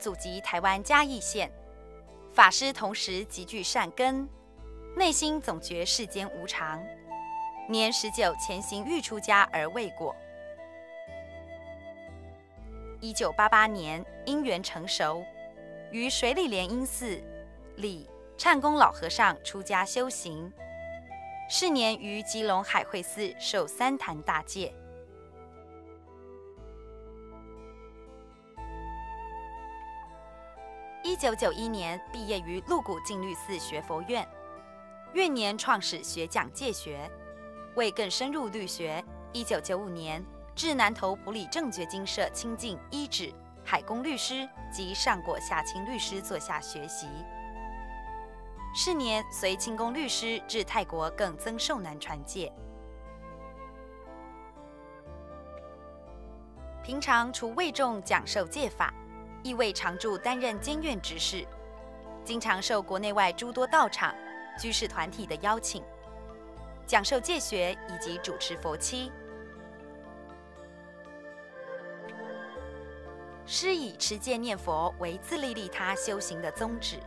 祖籍台湾嘉义县，法师同时极具善根，内心总觉世间无常，年十九潜行欲出家而未果。一九八八年因缘成熟，于水里莲音寺里忏公老和尚出家修行，是年于基隆海会寺受三坛大戒。一九九一年毕业于鹿谷净律寺学佛院，院年创始学讲戒学，为更深入律学。一九九五年至南投普里正觉经社清净一指海公律师及上果下清律师座下学习。是年随清宫律师至泰国更增寿南传戒。平常除为众讲授戒法。亦为常住担任监院执事，经常受国内外诸多道场、居士团体的邀请，讲授戒学以及主持佛七。师以持戒念佛为自利利他修行的宗旨，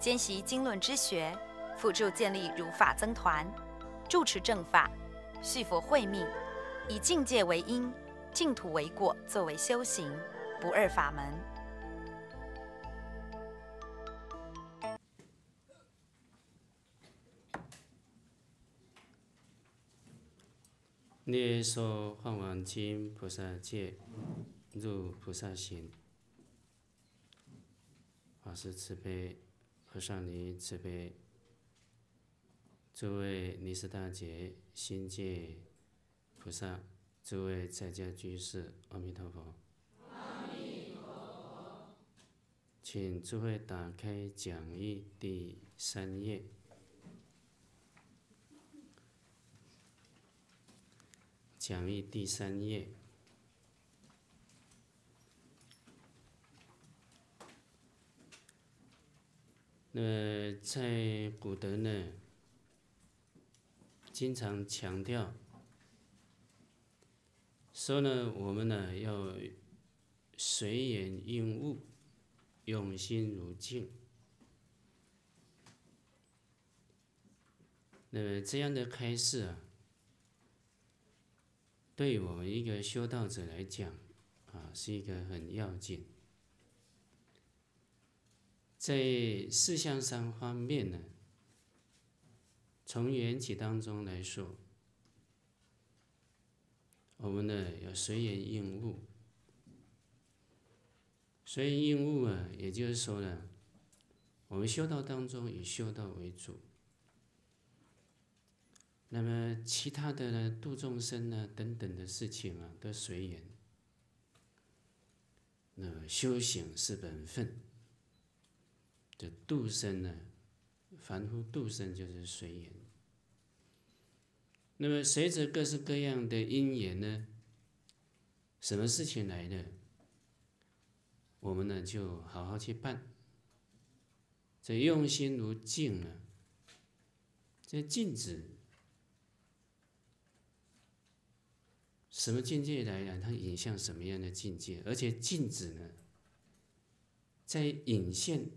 兼习经论之学，辅助建立如法僧团，住持正法，续佛慧命，以境界为因，净土为果，作为修行不二法门。列诵《法王经》，菩萨戒，入菩萨行。法师慈悲，和尚您慈悲，诸位尼师大姐，心界菩萨，诸位在家居士，阿弥陀佛。请诸位打开讲义第三页。讲义第三页，那么在古德呢，经常强调，说呢，我们呢要随缘应物，用心如镜，那么这样的开始啊。对我们一个修道者来讲，啊，是一个很要紧。在四象三方面呢，从缘起当中来说，我们的有随缘应物，随缘应物啊，也就是说呢，我们修道当中以修道为主。那么其他的呢？度众生呢？等等的事情啊，都随缘。那修行是本分，这度生呢，凡夫度生就是随缘。那么随着各式各样的因缘呢，什么事情来的，我们呢就好好去办。这用心如镜呢，这镜子。什么境界来呀？它引向什么样的境界？而且镜子呢，在引现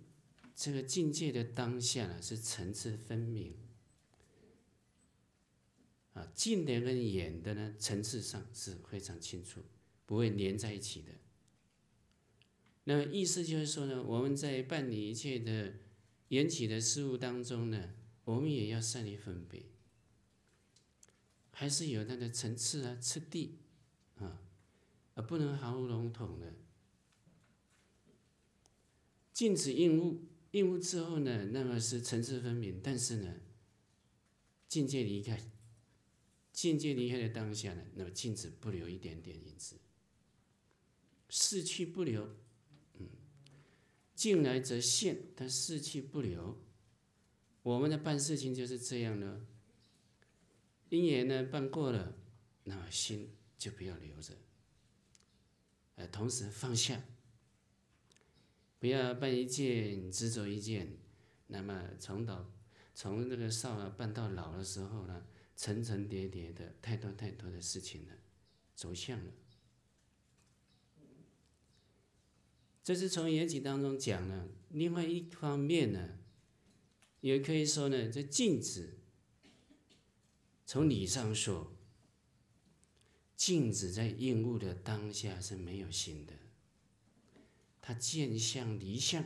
这个境界的当下呢，是层次分明啊，近的跟远的呢，层次上是非常清楚，不会连在一起的。那么意思就是说呢，我们在办理一切的缘起的事物当中呢，我们也要善于分别。还是有那个层次啊，次第，啊，啊，不能毫无笼统的。禁止应物，应物之后呢，那么是层次分明。但是呢，境界离开，境界离开的当下呢，那么禁止不留一点点影子，逝去不留。嗯，进来则现，但逝去不留。我们的办事情就是这样呢。因缘呢办过了，那么心就不要留着，呃，同时放下，不要办一件执着一件，那么从老从那个少儿办到老的时候呢，层层叠叠的太多太多的事情了，走向了。这是从缘起当中讲了，另外一方面呢，也可以说呢，这禁止。从理上说，镜子在应物的当下是没有心的，它见相离相，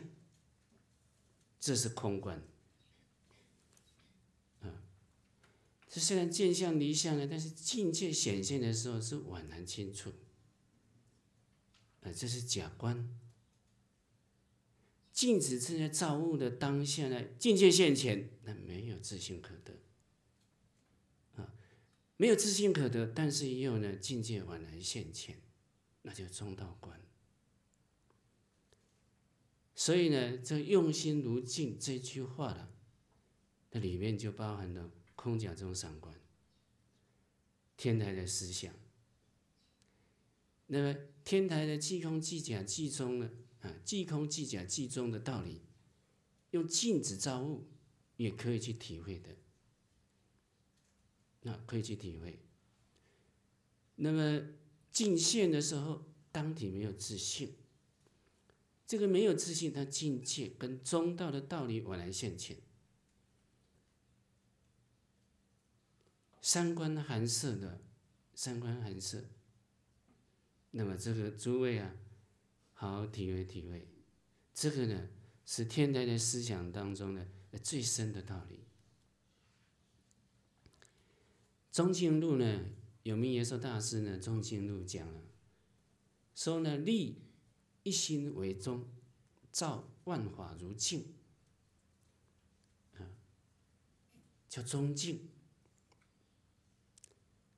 这是空观。啊，它虽然见相离相呢，但是境界显现的时候是宛然清楚。啊，这是假观。镜子正在造物的当下呢，境界现前，那没有自信可得。没有自信可得，但是也有呢，境界宛然现前，那就中道观。所以呢，这用心如镜这句话呢，它里面就包含了空假中三观。天台的思想，那么天台的即空即假即中呢？啊，即空即假即中的道理，用镜子造物也可以去体会的。那可以去体会。那么进献的时候，当体没有自信，这个没有自信，他境界跟中道的道理宛然现前，三观寒色的，三观寒色。那么这个诸位啊，好好体会体会，这个呢是天台的思想当中的最深的道理。中经路呢？有名圆修大师呢？中经路讲了，说呢，立一心为宗，照万法如镜，啊，叫中镜。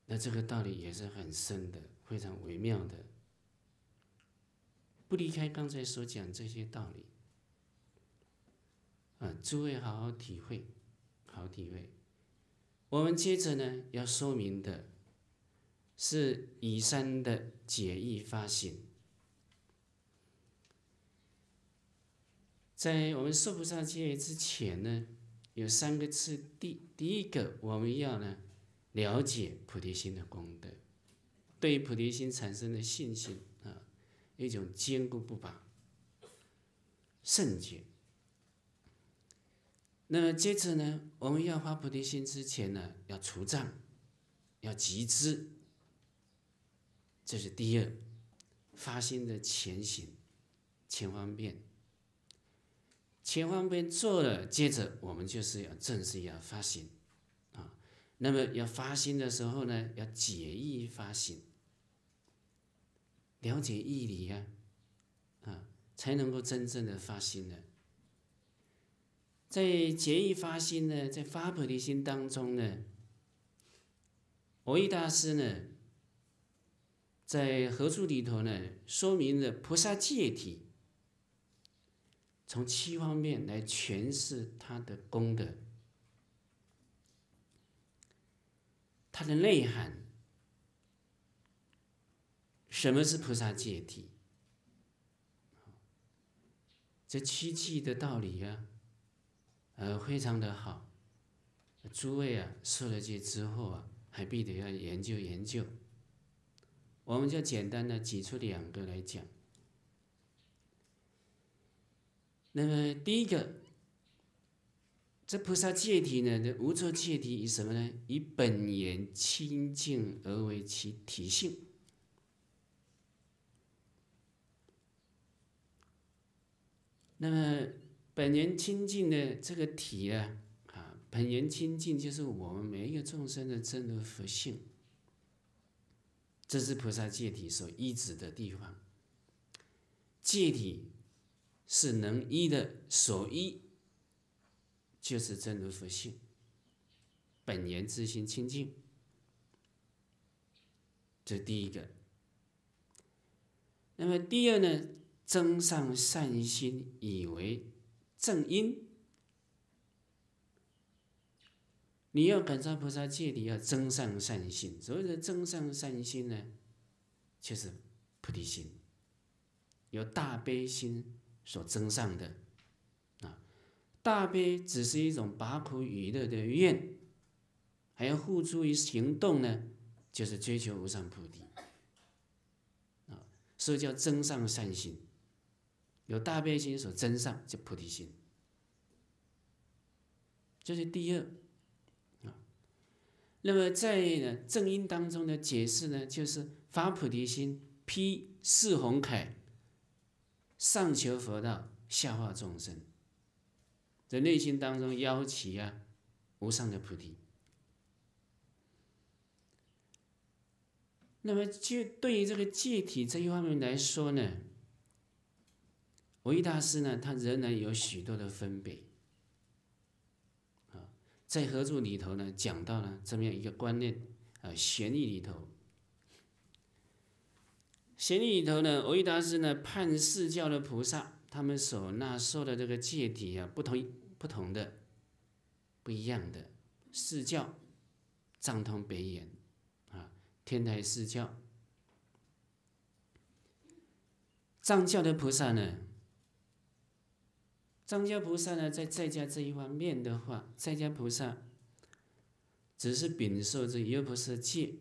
那这个道理也是很深的，非常微妙的，不离开刚才所讲这些道理，啊，诸位好好体会，好体会。我们接着呢要说明的是以上的解义发心。在我们说菩萨戒之前呢，有三个次第。第一个，我们要呢了解菩提心的功德，对菩提心产生的信心啊，一种坚固不拔、圣洁。那么接着呢，我们要发菩提心之前呢，要除藏，要集资，这是第二，发心的前行，前方便。前方便做了，接着我们就是要正式要发心，啊，那么要发心的时候呢，要解义发心，了解义理呀，啊，才能够真正的发心的。在结义发心呢，在发菩提心当中呢，佛印大师呢，在何处里头呢，说明了菩萨界体，从七方面来诠释它的功德，它的内涵，什么是菩萨界体？这七气的道理啊。呃，非常的好，诸位啊，受了戒之后啊，还必得要研究研究。我们就简单的举出两个来讲。那么第一个，这菩萨戒体呢，这无作戒体以什么呢？以本源清净而为其体性。那么。本源清净的这个体啊，啊，本源清净就是我们每一个众生的真如佛性，这是菩萨戒体所依止的地方。戒体是能依的所依，就是真如佛性，本源之心清净，这第一个。那么第二呢，增上善心以为。正因你要感召菩萨戒，你要增上善心。所谓的增上善心呢，就是菩提心，由大悲心所增上的啊。大悲只是一种拔苦与乐的愿，还要付诸于行动呢，就是追求无上菩提啊。所以叫增上善心。有大悲心所增上，就菩提心，这是第二啊。那么在呢正因当中的解释呢，就是发菩提心，披四红铠，上求佛道，下化众生，在内心当中邀起呀无上的菩提。那么就对于这个戒体这一方面来说呢？维一大师呢，他仍然有许多的分别啊，在合著里头呢，讲到了这么样一个观念啊，玄义里头，玄义里头呢，维一大师呢，判释教的菩萨，他们所纳受的这个戒体啊，不同不同的，不一样的释教，藏通别圆啊，天台释教，藏教的菩萨呢？张家菩萨呢，在在家这一方面的话，在家菩萨只是禀受这优婆塞戒，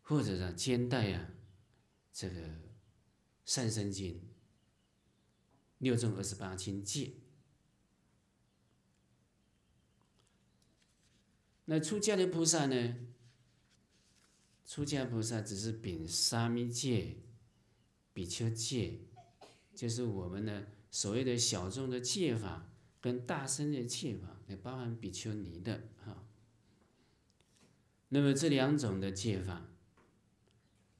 或者说肩带呀，这个三生经、六众二十八轻戒。那出家的菩萨呢，出家菩萨只是禀沙弥戒、比丘戒。就是我们呢，所谓的小众的戒法跟大声的戒法，来包含比丘尼的哈。那么这两种的戒法，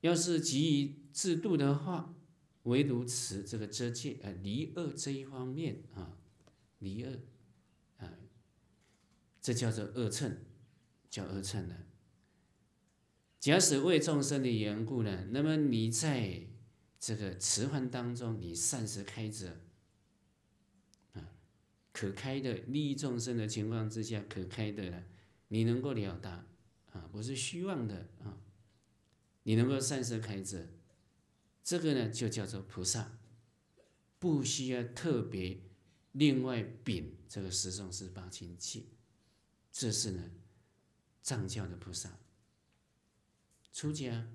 要是给于制度的话，唯独持这个遮戒，呃，离恶这一方面啊，离恶啊，这叫做恶称，叫恶称的。假使为众生的缘故呢，那么你在。这个慈犯当中，你善施开着，啊，可开的利益众生的情况之下，可开的，你能够了达，啊，不是虚妄的啊，你能够善施开着，这个呢就叫做菩萨，不需要特别另外禀这个十种十八清净，这是呢藏教的菩萨，出家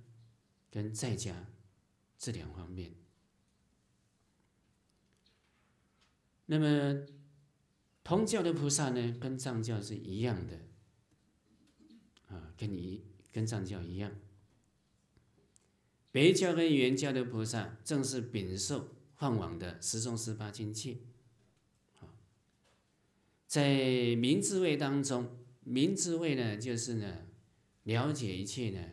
跟在家。这两方面，那么，同教的菩萨呢，跟藏教是一样的，啊，跟你跟藏教一样。北教跟原教的菩萨，正是禀受放往的十宗十八禁戒。在明智慧当中，明智慧呢，就是呢，了解一切呢，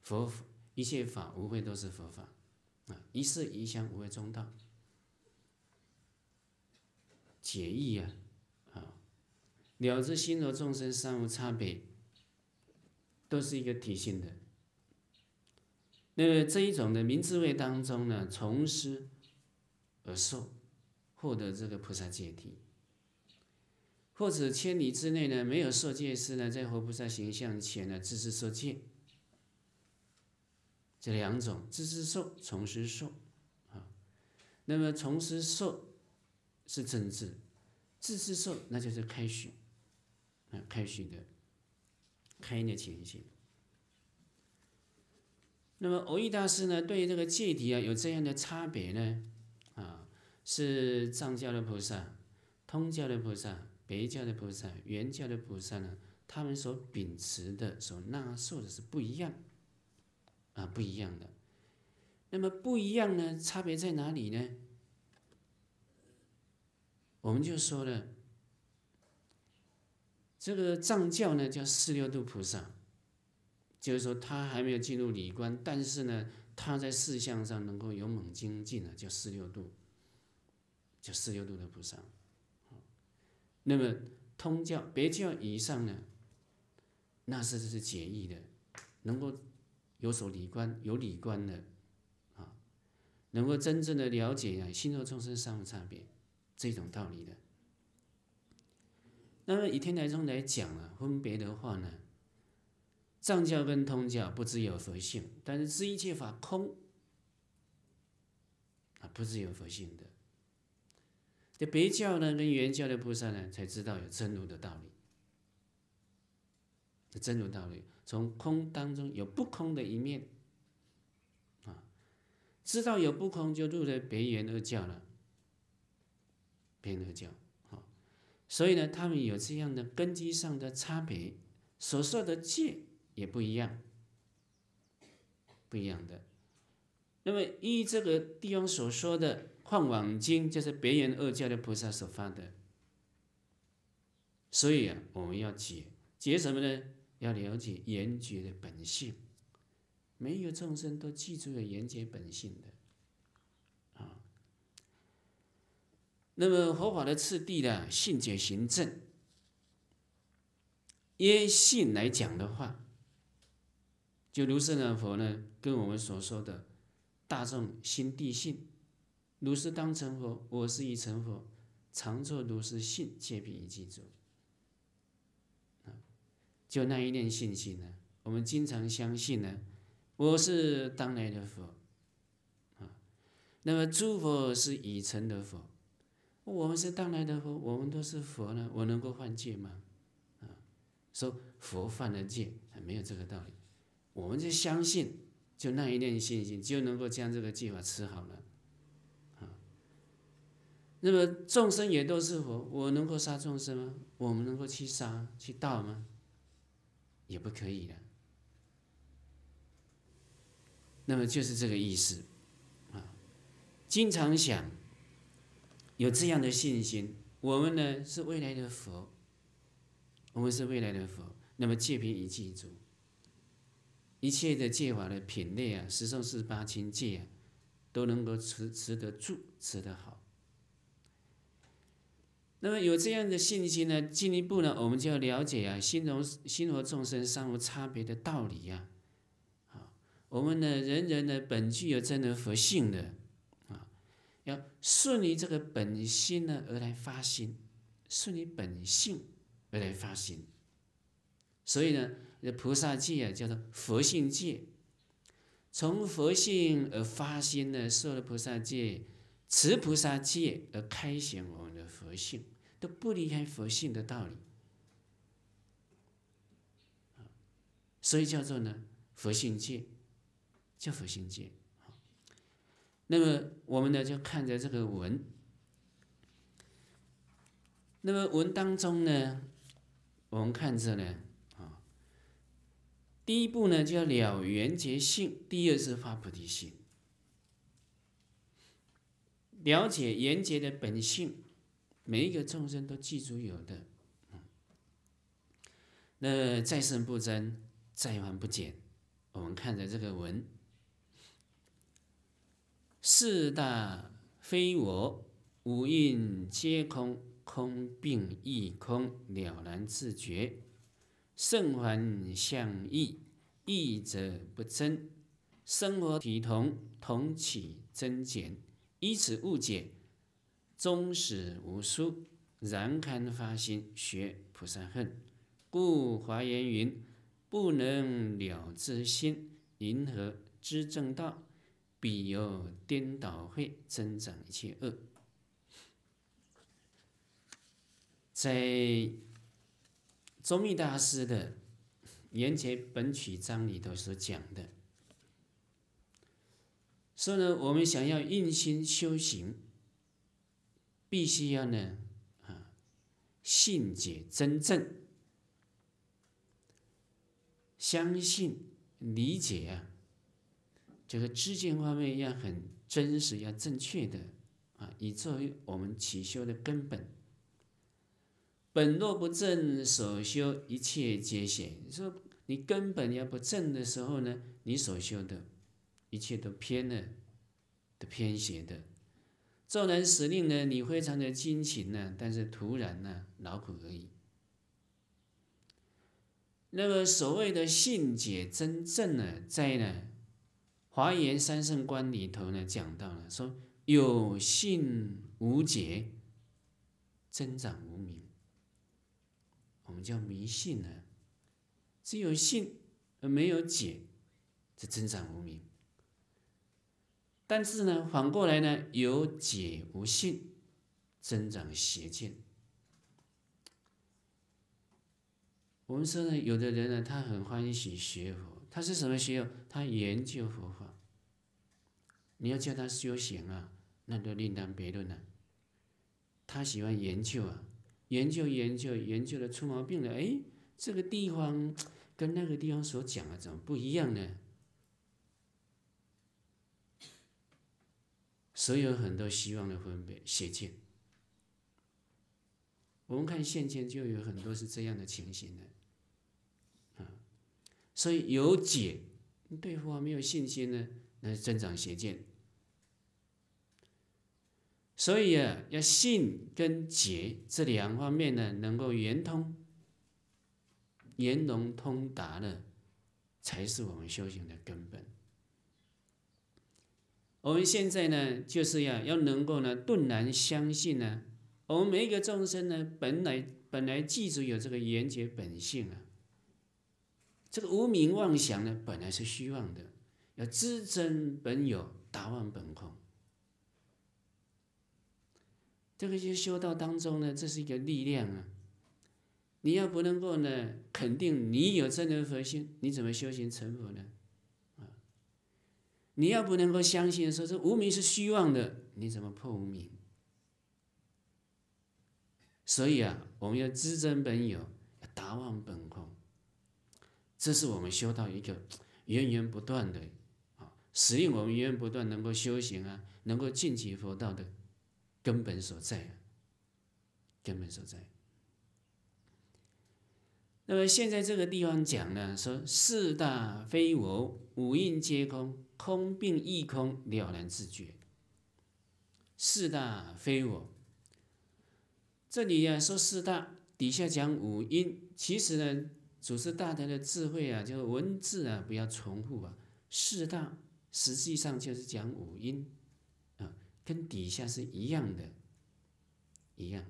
佛一切法无非都是佛法。一世一相无为中道，解义呀，啊，了知心罗众生，三无差别，都是一个体性的。那这一种的明智慧当中呢，从施而受，获得这个菩萨戒体；或者千里之内呢，没有受戒师呢，在活菩萨形象前呢，自是受戒。这两种自知受、从实受，啊，那么从实受是真知，自受那就是开许，啊，开许的，开的情形。那么欧益大师呢，对于这个戒别啊有这样的差别呢，啊，是藏教的菩萨、通教的菩萨、别教的菩萨、原教的菩萨呢，他们所秉持的、所纳受的是不一样。啊，不一样的。那么不一样呢？差别在哪里呢？我们就说了，这个藏教呢叫四六度菩萨，就是说他还没有进入理观，但是呢，他在事相上能够勇猛精进呢，叫四六度，叫四六度的菩萨。那么通教、别教以上呢，那是就是解义的，能够。有所理观，有理观的啊，能够真正的了解呀，心若众生三无差别，这种道理的。那么以天台宗来讲呢，分别的话呢，藏教跟通教不知有佛性，但是知一切法空啊，不是有佛性的。这别教呢，跟原教的菩萨呢，才知道有真如的道理。真如道理。从空当中有不空的一面，啊，知道有不空就入了别圆二教了，别二教啊，所以呢，他们有这样的根基上的差别，所说的戒也不一样，不一样的。那么依这个地方所说的《灌网经》就是别圆二教的菩萨所发的，所以啊，我们要解解什么呢？要了解缘觉的本性，没有众生都记住了缘觉本性的啊。那么佛法的次第呢？信解行证，因信来讲的话，就如是迦佛呢，跟我们所说的大众心地信，如是当成佛，我是已成佛，常作如是信，皆并已记住。就那一念信心呢？我们经常相信呢，我是当来的佛啊。那么诸佛是已成的佛，我们是当来的佛，我们都是佛呢。我能够犯戒吗？啊，说佛犯了戒，没有这个道理。我们就相信，就那一念信心，就能够将这个戒法吃好了啊。那么众生也都是佛，我能够杀众生吗？我们能够去杀去盗吗？也不可以的，那么就是这个意思，啊，经常想有这样的信心，我们呢是未来的佛，我们是未来的佛，那么戒品也记住，一切的戒法的品类啊，十胜四八清戒啊，都能够持持得住，持得好。那么有这样的信心呢，进一步呢，我们就要了解啊，心中心和众生相无差别的道理呀。啊，我们呢，人人呢，本具有真如佛性的啊，要顺于这个本心呢，而来发心，顺于本性而来发心。所以呢，菩萨戒啊，叫做佛性戒，从佛性而发心呢，受了菩萨戒。慈菩萨戒而开显我们的佛性，都不离开佛性的道理所以叫做呢佛性戒，叫佛性戒。那么我们呢就看着这个文，那么文当中呢，我们看着呢啊，第一步呢叫了缘结性，第二是发菩提心。了解缘觉的本性，每一个众生都记住有的。那再生不增，再还不减。我们看着这个文：四大非我，五蕴皆空，空病亦空，了然自觉。圣凡相异，异者不增；生活体同，同起增减。以此误解，终始无书，然堪发心学菩萨恨。故华严云：不能了之心，云何知正道？彼有颠倒会增长一切恶。在宗密大师的《缘起本曲章》里头所讲的。所以呢，我们想要用心修行，必须要呢，啊，信解真正，相信理解啊，这个知见方面要很真实、要正确的啊，以作为我们起修的根本。本若不正，所修一切皆邪。说你根本要不正的时候呢，你所修的。一切都偏了，的偏斜的，骤人使令呢？你非常的惊奇呢，但是突然呢，劳苦而已。那么所谓的信解真正呢，在呢《华严三圣观》里头呢讲到了，说有信无解，增长无明。我们叫迷信呢，只有信而没有解，这增长无明。但是呢，反过来呢，有解无信，增长邪见。我们说呢，有的人呢，他很欢喜学佛，他是什么学哦？他研究佛法。你要叫他修行啊，那就另当别论了。他喜欢研究啊，研究研究研究的出毛病了。哎，这个地方跟那个地方所讲的怎么不一样呢？所以有很多希望的分别邪见，我们看现前就有很多是这样的情形的，啊，所以有解对方没有信心呢，那是增长邪见。所以啊，要信跟解这两方面呢，能够圆通、圆融通达的，才是我们修行的根本。我们现在呢，就是要要能够呢顿然相信呢，我们每一个众生呢，本来本来记住有这个缘觉本性啊，这个无名妄想呢，本来是虚妄的，要知真本有，达妄本空。这个就修道当中呢，这是一个力量啊，你要不能够呢肯定你有真念佛心，你怎么修行成佛呢？你要不能够相信说这无名是虚妄的，你怎么破无名？所以啊，我们要知真本有，要达忘本空，这是我们修道一个源源不断的啊，使令我们源源不断能够修行啊，能够进其佛道的根本所在啊，根本所在。那么现在这个地方讲呢，说四大非我，五蕴皆空，空并亦空，了然自觉。四大非我，这里呀说四大，底下讲五音，其实呢，主持大德的智慧啊，就是文字啊，不要重复啊。四大实际上就是讲五音，啊，跟底下是一样的，一样。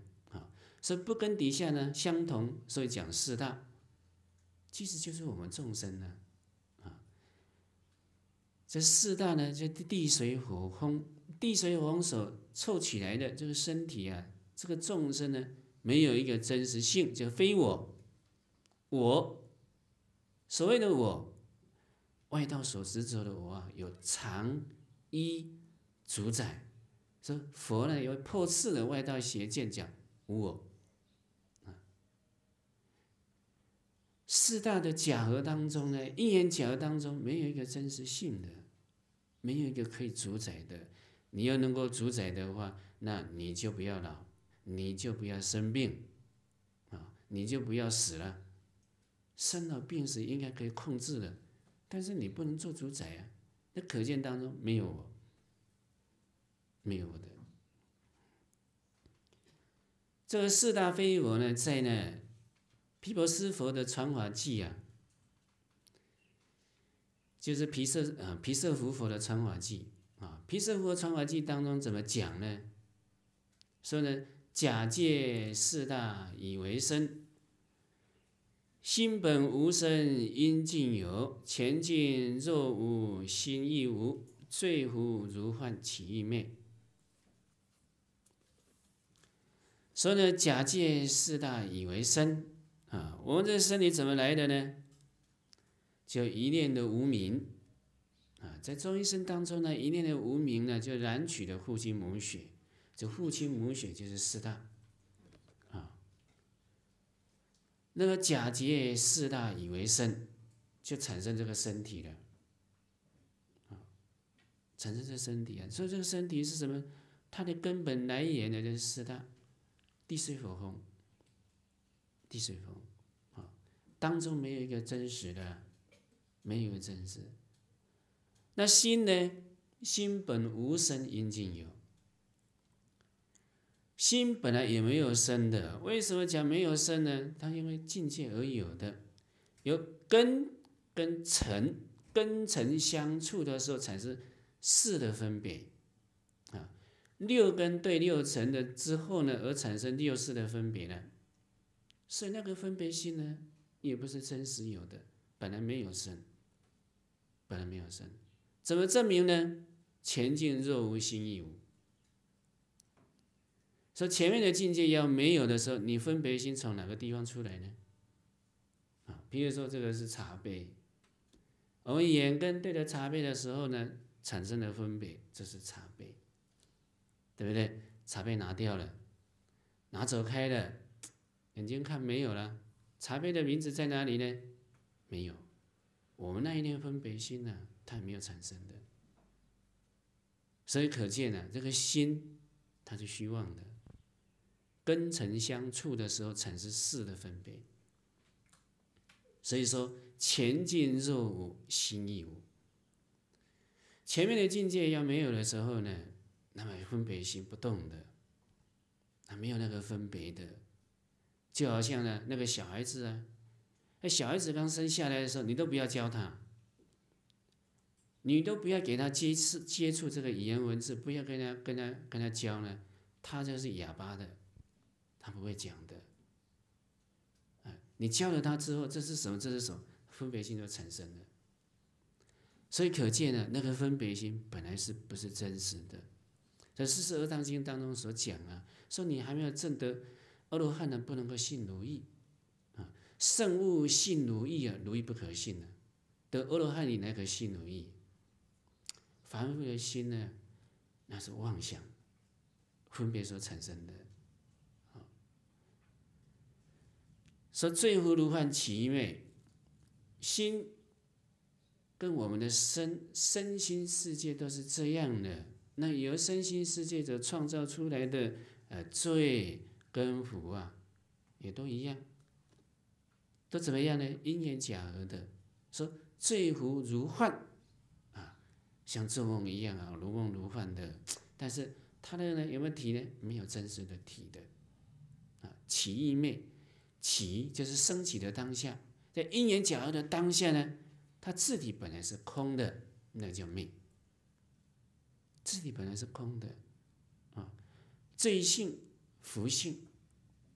所以不跟底下呢相同，所以讲四大，其实就是我们众生呢，啊，这四大呢就地水火风，地水火风所凑起来的这个身体啊，这个众生呢没有一个真实性，就非我，我，所谓的我，外道所执着的我啊，有常一主宰，说佛呢有破斥的外道邪见讲无我。四大的假合当中呢，一言假合当中没有一个真实性的，没有一个可以主宰的。你要能够主宰的话，那你就不要老，你就不要生病，啊，你就不要死了。生老病死应该可以控制的，但是你不能做主宰啊。那可见当中没有，我，没有我的。这个四大非我呢，在呢。毗婆尸佛的传法记啊，就是毗舍呃毗舍浮佛的传法记啊。毗舍佛传法记当中怎么讲呢？说呢，假借四大以为身，心本无身，因境有；前进若无心亦无，最乎如幻起一灭。说呢，假借四大以为身。啊，我们这身体怎么来的呢？就一念的无名啊，在中医生当中呢，一念的无名呢，就燃取的父亲母血，这父亲母血就是四大啊。那么假借四大以为身，就产生这个身体了产生这身体啊，所以这个身体是什么？它的根本来源呢，就是四大，地水火风。地水风，啊，当中没有一个真实的，没有一个真实。那心呢？心本无生，因境有。心本来也没有生的，为什么讲没有生呢？它因为境界而有的，由根跟尘根尘相处的时候，产生四的分别啊。六根对六尘的之后呢，而产生六四的分别呢。所以那个分别心呢，也不是真实有的，本来没有生，本来没有生，怎么证明呢？前进若无心亦无。说前面的境界要没有的时候，你分别心从哪个地方出来呢？啊，比如说这个是茶杯，我们眼根对着茶杯的时候呢，产生的分别，这是茶杯，对不对？茶杯拿掉了，拿走开了。眼睛看没有了，茶杯的名字在哪里呢？没有。我们那一天分别心呢，它没有产生的，所以可见呢，这个心它是虚妄的。跟尘相处的时候，产生四的分别。所以说，前进若无心亦无。前面的境界要没有的时候呢，那么分别心不动的，它没有那个分别的。就好像呢，那个小孩子啊，那小孩子刚生下来的时候，你都不要教他，你都不要给他接触接触这个语言文字，不要跟他跟他跟他教呢，他就是哑巴的，他不会讲的。你教了他之后，这是什么？这是什么？分别心就产生了。所以可见呢，那个分别心本来是不是真实的？在《四十二章经》当中所讲啊，说你还没有证得。阿罗汉呢，不能够信如意，啊，圣物信如意啊，如意不可信呢。得阿罗汉你哪可信如意？凡夫的心呢，那是妄想，分别所产生的。说最后如幻因为心跟我们的身身心世界都是这样的。那由身心世界所创造出来的呃最跟福啊，也都一样，都怎么样呢？因缘假合的，说醉福如幻啊，像做梦一样啊，如梦如幻的。但是他的呢，有没有体呢？没有真实的体的啊。起意昧，起就是升起的当下，在因缘假合的当下呢，它自体本来是空的，那叫灭。自体本来是空的啊，这一性。佛性，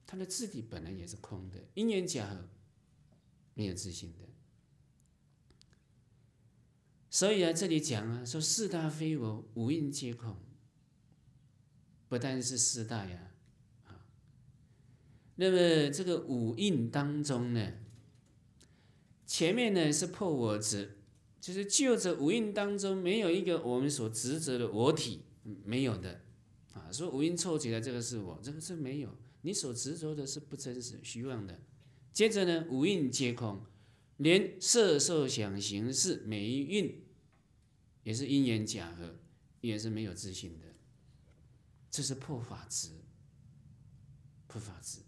它的质地本来也是空的。因缘假合，没有自性的。所以啊，这里讲啊，说四大非我，五蕴皆空。不但是四大呀，啊，那么这个五蕴当中呢，前面呢是破我执，就是就着五蕴当中没有一个我们所执着的我体，没有的。啊，说五蕴凑起来这个是我，这个是没有，你所执着的是不真实、虚妄的。接着呢，五蕴皆空，连色、受、想、行、识每一蕴也是因缘假合，也是没有自信的，这是破法执，破法执。